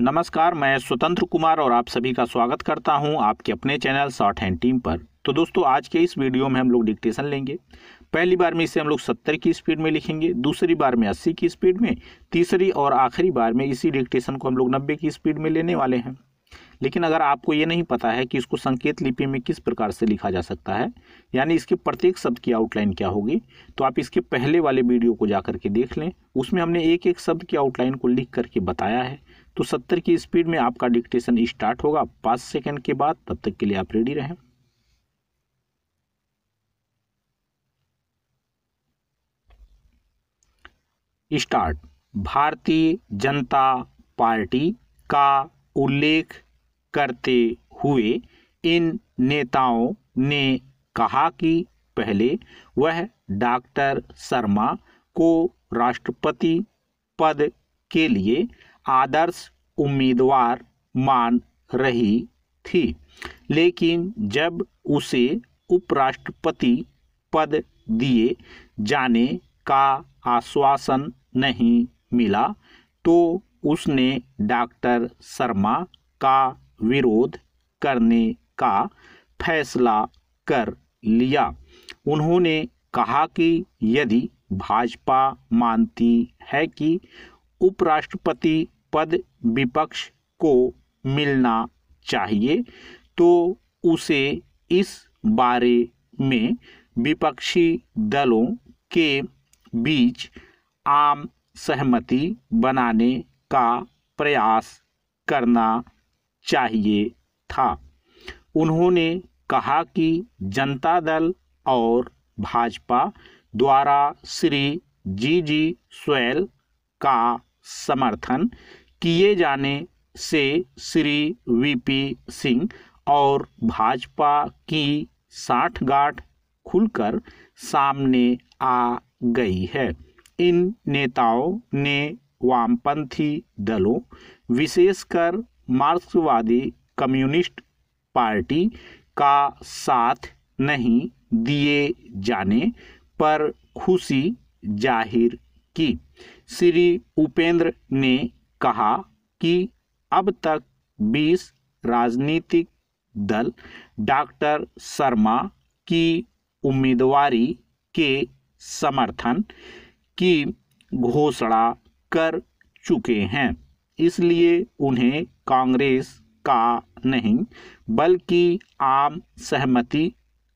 नमस्कार मैं स्वतंत्र कुमार और आप सभी का स्वागत करता हूं आपके अपने चैनल शॉर्ट हैंड टीम पर तो दोस्तों आज के इस वीडियो में हम लोग डिक्टेशन लेंगे पहली बार में इसे हम लोग सत्तर की स्पीड में लिखेंगे दूसरी बार में अस्सी की स्पीड में तीसरी और आखिरी बार में इसी डिक्टेशन को हम लोग नब्बे की स्पीड में लेने वाले हैं लेकिन अगर आपको ये नहीं पता है कि इसको संकेत लिपि में किस प्रकार से लिखा जा सकता है यानी इसके प्रत्येक शब्द की आउटलाइन क्या होगी तो आप इसके पहले वाले वीडियो को जा करके देख लें उसमें हमने एक एक शब्द की आउटलाइन को लिख करके बताया है तो सत्तर की स्पीड में आपका डिक्टेशन स्टार्ट होगा पाँच सेकेंड के बाद तब तक के लिए आप रेडी रहें स्टार्ट भारतीय जनता पार्टी का उल्लेख करते हुए इन नेताओं ने कहा कि पहले वह डॉक्टर शर्मा को राष्ट्रपति पद के लिए आदर्श उम्मीदवार मान रही थी लेकिन जब उसे उपराष्ट्रपति पद दिए जाने का आश्वासन नहीं मिला तो उसने डॉक्टर शर्मा का विरोध करने का फैसला कर लिया उन्होंने कहा कि यदि भाजपा मानती है कि उपराष्ट्रपति पद विपक्ष को मिलना चाहिए तो उसे इस बारे में विपक्षी दलों के बीच आम सहमति बनाने का प्रयास करना चाहिए था उन्होंने कहा कि जनता दल और भाजपा द्वारा श्री जी जी सोयल का समर्थन किए जाने से श्री वीपी सिंह और भाजपा की साठगांठ खुलकर सामने आ गई है इन नेताओं ने वामपंथी दलों विशेषकर मार्क्सवादी कम्युनिस्ट पार्टी का साथ नहीं दिए जाने पर खुशी जाहिर कि श्री उपेंद्र ने कहा कि अब तक 20 राजनीतिक दल डॉक्टर शर्मा की उम्मीदवारी के समर्थन की घोषणा कर चुके हैं इसलिए उन्हें कांग्रेस का नहीं बल्कि आम सहमति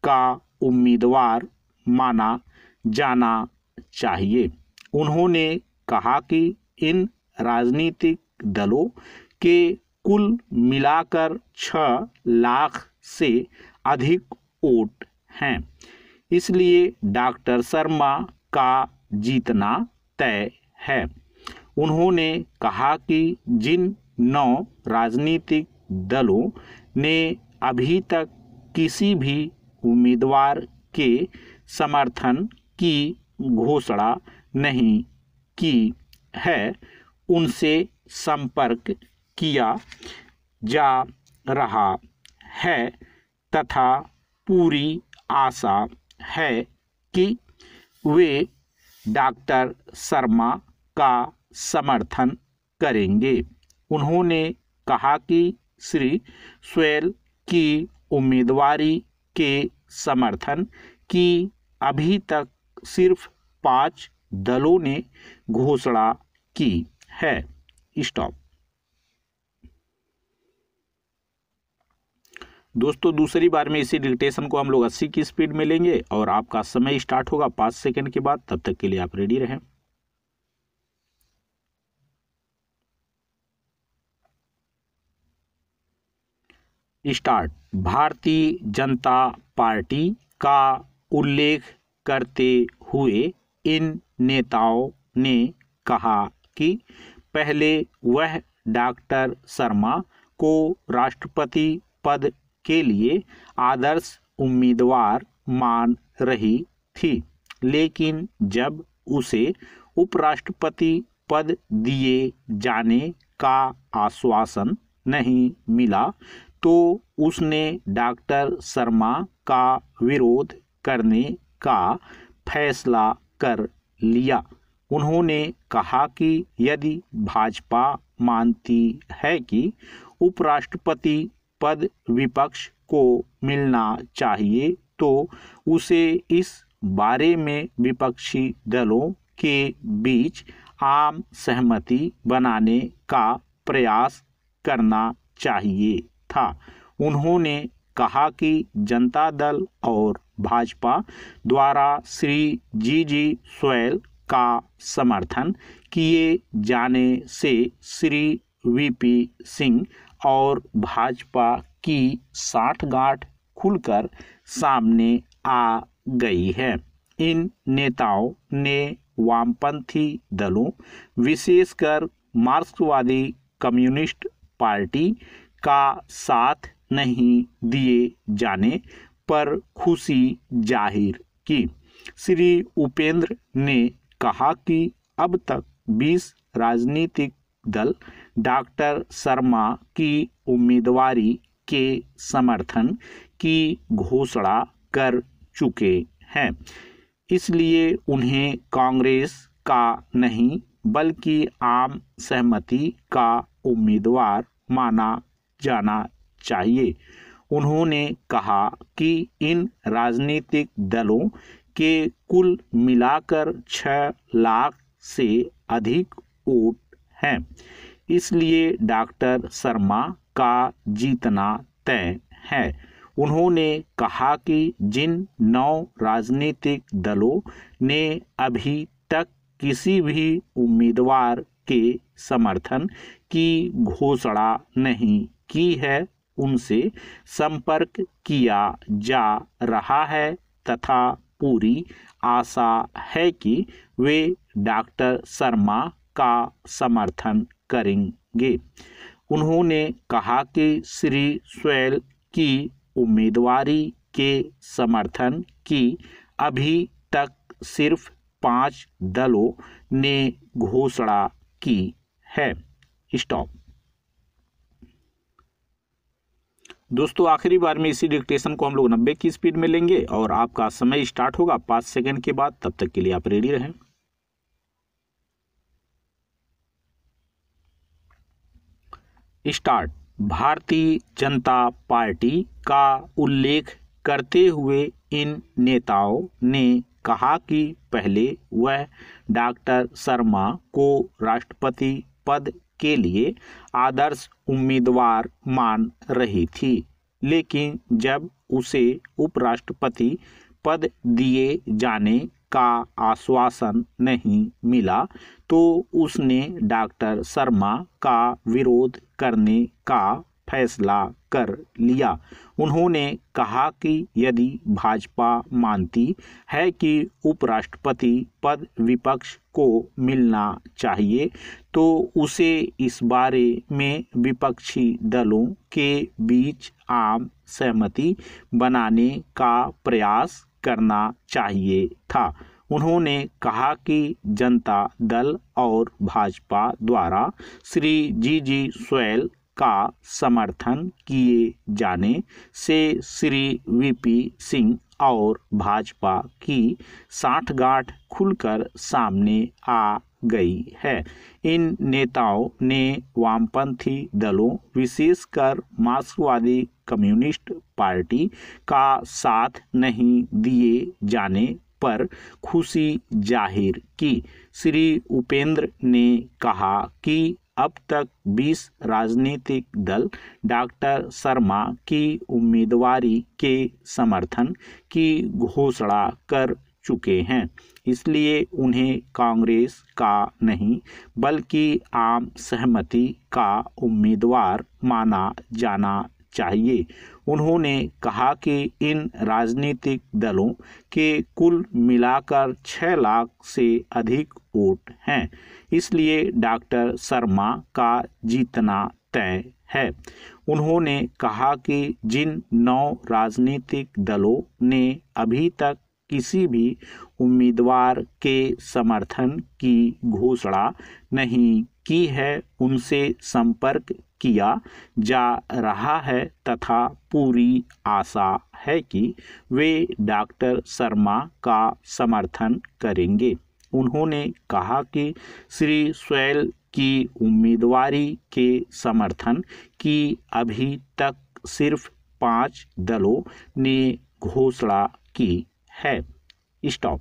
का उम्मीदवार माना जाना चाहिए उन्होंने कहा कि इन राजनीतिक दलों के कुल मिलाकर छ लाख से अधिक वोट हैं इसलिए डॉक्टर शर्मा का जीतना तय है उन्होंने कहा कि जिन नौ राजनीतिक दलों ने अभी तक किसी भी उम्मीदवार के समर्थन की घोषणा नहीं की है उनसे संपर्क किया जा रहा है तथा पूरी आशा है कि वे डॉक्टर शर्मा का समर्थन करेंगे उन्होंने कहा कि श्री स्वेल की उम्मीदवारी के समर्थन की अभी तक सिर्फ पाँच दलों ने घोषणा की है स्टॉप दोस्तों दूसरी बार में इसी डिक्टेशन को हम लोग 80 की स्पीड में लेंगे और आपका समय स्टार्ट होगा पांच सेकंड के बाद तब तक के लिए आप रेडी रहें स्टार्ट भारतीय जनता पार्टी का उल्लेख करते हुए इन नेताओं ने कहा कि पहले वह डॉक्टर शर्मा को राष्ट्रपति पद के लिए आदर्श उम्मीदवार मान रही थी लेकिन जब उसे उपराष्ट्रपति पद दिए जाने का आश्वासन नहीं मिला तो उसने डॉक्टर शर्मा का विरोध करने का फैसला कर लिया उन्होंने कहा कि यदि भाजपा मानती है कि उपराष्ट्रपति पद विपक्ष को मिलना चाहिए तो उसे इस बारे में विपक्षी दलों के बीच आम सहमति बनाने का प्रयास करना चाहिए था उन्होंने कहा कि जनता दल और भाजपा द्वारा श्री जी जी सोयल का समर्थन किए जाने से श्री वीपी सिंह और भाजपा की साठगांठ खुलकर सामने आ गई है इन नेताओं ने वामपंथी दलों विशेषकर मार्क्सवादी कम्युनिस्ट पार्टी का साथ नहीं दिए जाने पर खुशी जाहिर की श्री उपेंद्र ने कहा कि अब तक 20 राजनीतिक दल डॉक्टर शर्मा की उम्मीदवारी के समर्थन की घोषणा कर चुके हैं इसलिए उन्हें कांग्रेस का नहीं बल्कि आम सहमति का उम्मीदवार माना जाना चाहिए उन्होंने कहा कि इन राजनीतिक दलों के कुल मिलाकर छः लाख से अधिक वोट हैं इसलिए डॉक्टर शर्मा का जीतना तय है उन्होंने कहा कि जिन नौ राजनीतिक दलों ने अभी तक किसी भी उम्मीदवार के समर्थन की घोषणा नहीं की है उनसे संपर्क किया जा रहा है तथा पूरी आशा है कि वे डॉक्टर शर्मा का समर्थन करेंगे उन्होंने कहा कि श्री सोयल की उम्मीदवारी के समर्थन की अभी तक सिर्फ पांच दलों ने घोषणा की है स्टॉप दोस्तों आखिरी बार में इसी डिक्टेशन को हम लोग नब्बे की स्पीड में लेंगे और आपका समय स्टार्ट होगा पाँच सेकेंड के बाद तब तक के लिए आप रेडी रहें स्टार्ट भारतीय जनता पार्टी का उल्लेख करते हुए इन नेताओं ने कहा कि पहले वह डॉक्टर शर्मा को राष्ट्रपति पद के लिए आदर्श उम्मीदवार मान रही थी लेकिन जब उसे उपराष्ट्रपति पद दिए जाने का आश्वासन नहीं मिला तो उसने डॉक्टर शर्मा का विरोध करने का फैसला कर लिया उन्होंने कहा कि यदि भाजपा मानती है कि उपराष्ट्रपति पद विपक्ष को मिलना चाहिए तो उसे इस बारे में विपक्षी दलों के बीच आम सहमति बनाने का प्रयास करना चाहिए था उन्होंने कहा कि जनता दल और भाजपा द्वारा श्री जी जी सोयल का समर्थन किए जाने से श्री वीपी सिंह और भाजपा की साठगांठ खुलकर सामने आ गई है इन नेताओं ने वामपंथी दलों विशेषकर मार्क्सवादी कम्युनिस्ट पार्टी का साथ नहीं दिए जाने पर खुशी जाहिर की श्री उपेंद्र ने कहा कि अब तक 20 राजनीतिक दल डॉक्टर शर्मा की उम्मीदवारी के समर्थन की घोषणा कर चुके हैं इसलिए उन्हें कांग्रेस का नहीं बल्कि आम सहमति का उम्मीदवार माना जाना चाहिए उन्होंने कहा कि इन राजनीतिक दलों के कुल मिलाकर छः लाख से अधिक वोट हैं इसलिए डॉक्टर शर्मा का जीतना तय है उन्होंने कहा कि जिन नौ राजनीतिक दलों ने अभी तक किसी भी उम्मीदवार के समर्थन की घोषणा नहीं की है उनसे संपर्क किया जा रहा है तथा पूरी आशा है कि वे डॉक्टर शर्मा का समर्थन करेंगे उन्होंने कहा कि श्री सोयल की उम्मीदवारी के समर्थन की अभी तक सिर्फ पांच दलों ने घोषणा की है स्टॉप